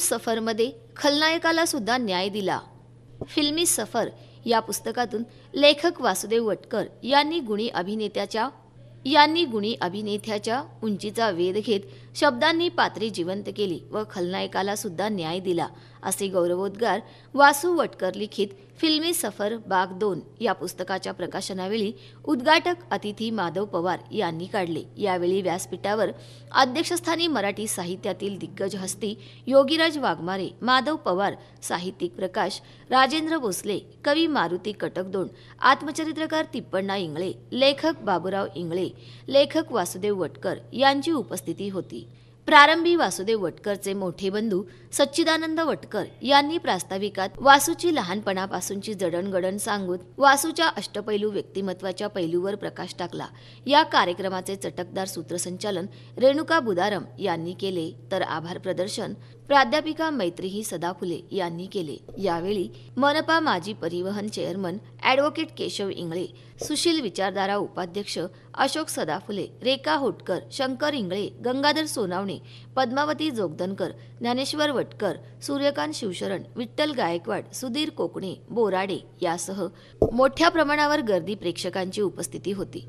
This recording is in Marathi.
सफरमध्ये खलनायकाला सुद्धा न्याय दिला फिल्मी सफर या पुस्तकातून लेखक वासुदेव वटकर यांनी गुणी अभिनेत्याच्या यांनी गुणी अभिनेत्याच्या उंचीचा वेध घेत शब्दांनी पात्री जिवंत केली व खलनायकाला सुद्धा न्याय दिला असे गौरवोद्गार वासू वटकर लिखित फिल्मी सफर बाग दोन या पुस्तकाच्या प्रकाशनावेळी उद्घाटक अतिथी माधव पवार यांनी काढले यावेळी व्यासपीठावर अध्यक्षस्थानी मराठी साहित्यातील दिग्गज हस्ती योगीराज वाघमारे माधव पवार साहित्यिक प्रकाश राजेंद्र भोसले कवी मारुती कटकदोंड आत्मचरित्रकार तिप्पण्णा इंगळे लेखक बाबूराव इंगळे यावेळी लेखक वासुदेव वटकर यांची उपस्थिती होती प्रारंभी वासुदेव वटकरचे मोठे बंधू सच्चिदानंद वटकर यांनी प्रास्ताविकात वासूची लहानपणापासूनची जडणगडण सांगून वासूच्या अष्टपैलू व्यक्तिमत्वाच्या पैलूवर प्रकाश टाकला या कार्यक्रमाचे चटकदार सूत्रसंचालन रेणुका बुदारम यांनी केले तर आभार प्रदर्शन प्राध्यापिका मैत्रीही सदाफुले यांनी केले यावेळी मनपा माजी परिवहन चेअरमन ॲडव्होकेट केशव इंगळे सुशील विचारधारा उपाध्यक्ष अशोक सदाफुले रेखा होटकर शंकर इंगळे गंगाधर सोनावणे पद्मावती जोगदनकर ज्ञानेश्वर वटकर सूर्यकांत शिवशरण विठ्ठल गायकवाड सुधीर कोकणे बोराडे यासह मोठ्या प्रमाणावर गर्दी प्रेक्षकांची उपस्थिती होती